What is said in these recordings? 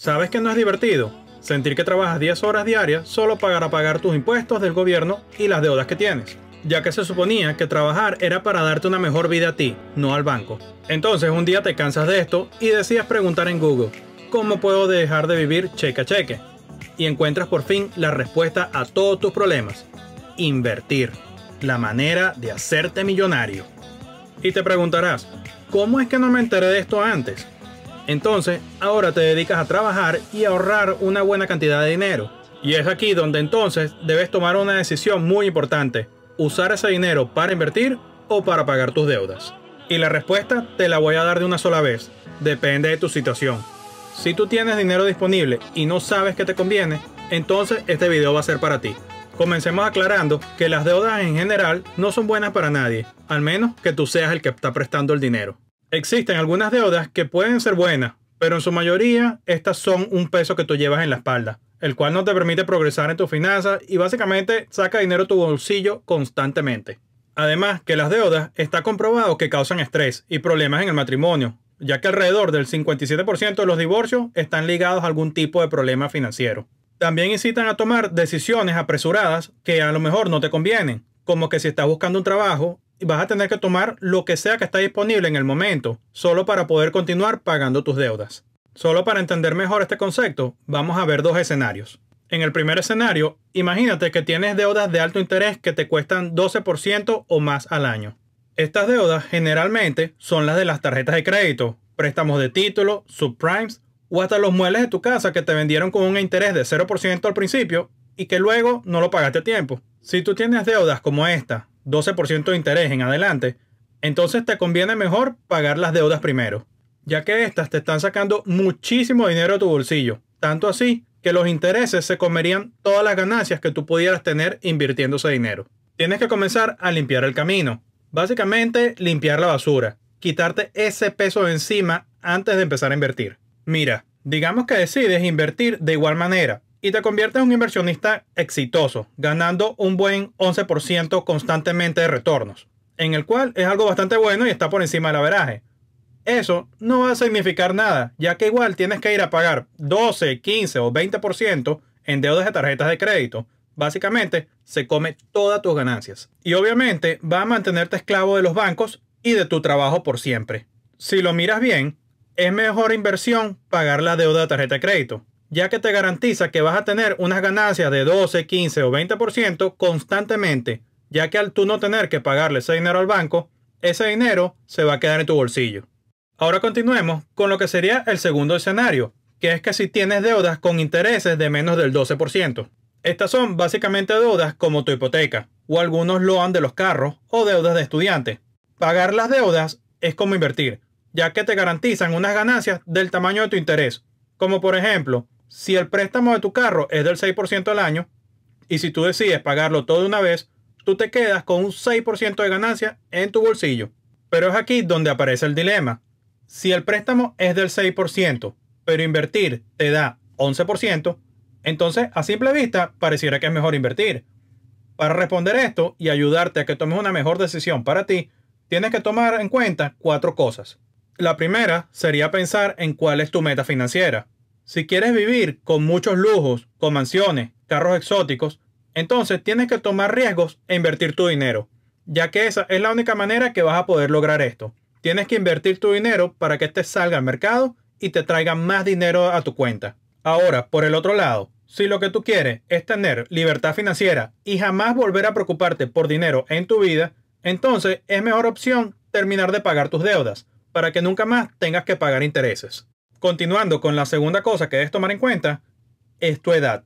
¿Sabes que no es divertido? Sentir que trabajas 10 horas diarias solo para pagar tus impuestos del gobierno y las deudas que tienes, ya que se suponía que trabajar era para darte una mejor vida a ti, no al banco. Entonces un día te cansas de esto y decides preguntar en Google, ¿cómo puedo dejar de vivir cheque a cheque? Y encuentras por fin la respuesta a todos tus problemas. Invertir, la manera de hacerte millonario. Y te preguntarás, ¿cómo es que no me enteré de esto antes? Entonces, ahora te dedicas a trabajar y a ahorrar una buena cantidad de dinero. Y es aquí donde entonces debes tomar una decisión muy importante, usar ese dinero para invertir o para pagar tus deudas. Y la respuesta te la voy a dar de una sola vez, depende de tu situación. Si tú tienes dinero disponible y no sabes qué te conviene, entonces este video va a ser para ti. Comencemos aclarando que las deudas en general no son buenas para nadie, al menos que tú seas el que está prestando el dinero existen algunas deudas que pueden ser buenas, pero en su mayoría estas son un peso que tú llevas en la espalda, el cual no te permite progresar en tus finanzas y básicamente saca dinero de tu bolsillo constantemente. Además, que las deudas está comprobado que causan estrés y problemas en el matrimonio, ya que alrededor del 57% de los divorcios están ligados a algún tipo de problema financiero. También incitan a tomar decisiones apresuradas que a lo mejor no te convienen, como que si estás buscando un trabajo vas a tener que tomar lo que sea que está disponible en el momento, solo para poder continuar pagando tus deudas. Solo para entender mejor este concepto, vamos a ver dos escenarios. En el primer escenario, imagínate que tienes deudas de alto interés que te cuestan 12% o más al año. Estas deudas generalmente son las de las tarjetas de crédito, préstamos de título, subprimes o hasta los muebles de tu casa que te vendieron con un interés de 0% al principio y que luego no lo pagaste a tiempo. Si tú tienes deudas como esta 12% de interés en adelante, entonces te conviene mejor pagar las deudas primero, ya que estas te están sacando muchísimo dinero de tu bolsillo, tanto así que los intereses se comerían todas las ganancias que tú pudieras tener invirtiendo ese dinero. Tienes que comenzar a limpiar el camino, básicamente limpiar la basura, quitarte ese peso de encima antes de empezar a invertir. Mira, digamos que decides invertir de igual manera, y te conviertes en un inversionista exitoso, ganando un buen 11% constantemente de retornos, en el cual es algo bastante bueno y está por encima del averaje. Eso no va a significar nada, ya que igual tienes que ir a pagar 12, 15 o 20% en deudas de tarjetas de crédito. Básicamente, se come todas tus ganancias. Y obviamente va a mantenerte esclavo de los bancos y de tu trabajo por siempre. Si lo miras bien, es mejor inversión pagar la deuda de tarjeta de crédito, ya que te garantiza que vas a tener unas ganancias de 12, 15 o 20% constantemente, ya que al tú no tener que pagarle ese dinero al banco, ese dinero se va a quedar en tu bolsillo. Ahora continuemos con lo que sería el segundo escenario, que es que si tienes deudas con intereses de menos del 12%. Estas son básicamente deudas como tu hipoteca, o algunos loan de los carros o deudas de estudiantes. Pagar las deudas es como invertir, ya que te garantizan unas ganancias del tamaño de tu interés, como por ejemplo si el préstamo de tu carro es del 6% al año y si tú decides pagarlo todo de una vez, tú te quedas con un 6% de ganancia en tu bolsillo. Pero es aquí donde aparece el dilema. Si el préstamo es del 6%, pero invertir te da 11%, entonces a simple vista pareciera que es mejor invertir. Para responder esto y ayudarte a que tomes una mejor decisión para ti, tienes que tomar en cuenta cuatro cosas. La primera sería pensar en cuál es tu meta financiera. Si quieres vivir con muchos lujos, con mansiones, carros exóticos, entonces tienes que tomar riesgos e invertir tu dinero, ya que esa es la única manera que vas a poder lograr esto. Tienes que invertir tu dinero para que este salga al mercado y te traiga más dinero a tu cuenta. Ahora, por el otro lado, si lo que tú quieres es tener libertad financiera y jamás volver a preocuparte por dinero en tu vida, entonces es mejor opción terminar de pagar tus deudas para que nunca más tengas que pagar intereses. Continuando con la segunda cosa que debes tomar en cuenta, es tu edad.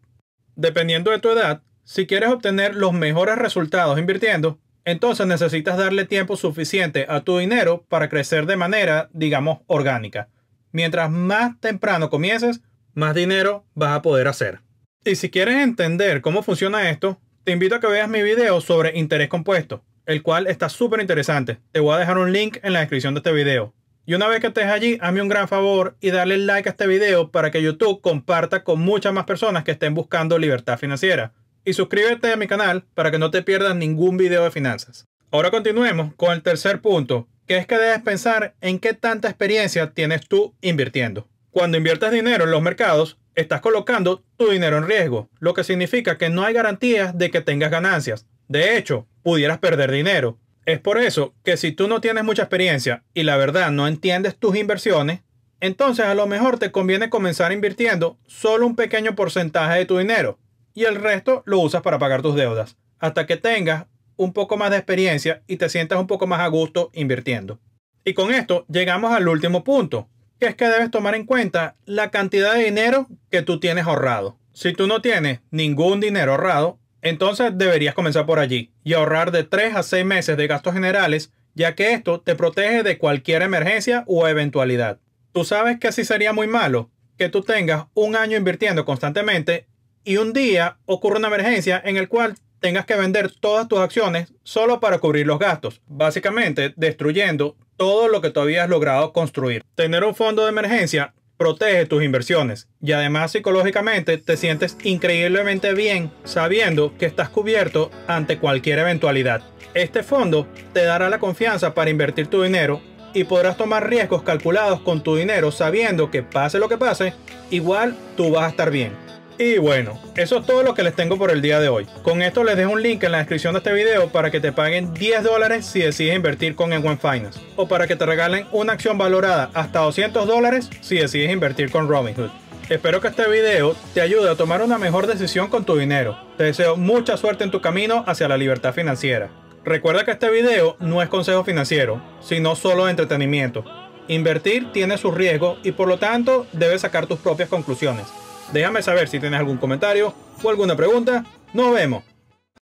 Dependiendo de tu edad, si quieres obtener los mejores resultados invirtiendo, entonces necesitas darle tiempo suficiente a tu dinero para crecer de manera, digamos, orgánica. Mientras más temprano comiences, más dinero vas a poder hacer. Y si quieres entender cómo funciona esto, te invito a que veas mi video sobre interés compuesto, el cual está súper interesante. Te voy a dejar un link en la descripción de este video. Y una vez que estés allí, hazme un gran favor y dale like a este video para que YouTube comparta con muchas más personas que estén buscando libertad financiera. Y suscríbete a mi canal para que no te pierdas ningún video de finanzas. Ahora continuemos con el tercer punto, que es que debes pensar en qué tanta experiencia tienes tú invirtiendo. Cuando inviertes dinero en los mercados, estás colocando tu dinero en riesgo, lo que significa que no hay garantías de que tengas ganancias. De hecho, pudieras perder dinero. Es por eso que si tú no tienes mucha experiencia y la verdad no entiendes tus inversiones, entonces a lo mejor te conviene comenzar invirtiendo solo un pequeño porcentaje de tu dinero y el resto lo usas para pagar tus deudas, hasta que tengas un poco más de experiencia y te sientas un poco más a gusto invirtiendo. Y con esto llegamos al último punto, que es que debes tomar en cuenta la cantidad de dinero que tú tienes ahorrado. Si tú no tienes ningún dinero ahorrado, entonces deberías comenzar por allí y ahorrar de 3 a 6 meses de gastos generales, ya que esto te protege de cualquier emergencia o eventualidad. Tú sabes que así sería muy malo que tú tengas un año invirtiendo constantemente y un día ocurre una emergencia en el cual tengas que vender todas tus acciones solo para cubrir los gastos, básicamente destruyendo todo lo que tú habías logrado construir. Tener un fondo de emergencia protege tus inversiones y además psicológicamente te sientes increíblemente bien sabiendo que estás cubierto ante cualquier eventualidad. Este fondo te dará la confianza para invertir tu dinero y podrás tomar riesgos calculados con tu dinero sabiendo que pase lo que pase, igual tú vas a estar bien. Y bueno, eso es todo lo que les tengo por el día de hoy. Con esto les dejo un link en la descripción de este video para que te paguen 10 dólares si decides invertir con e N1 Finance o para que te regalen una acción valorada hasta 200 dólares si decides invertir con Robinhood. Espero que este video te ayude a tomar una mejor decisión con tu dinero. Te deseo mucha suerte en tu camino hacia la libertad financiera. Recuerda que este video no es consejo financiero, sino solo entretenimiento. Invertir tiene sus riesgos y por lo tanto debes sacar tus propias conclusiones. Déjame saber si tienes algún comentario o alguna pregunta. Nos vemos.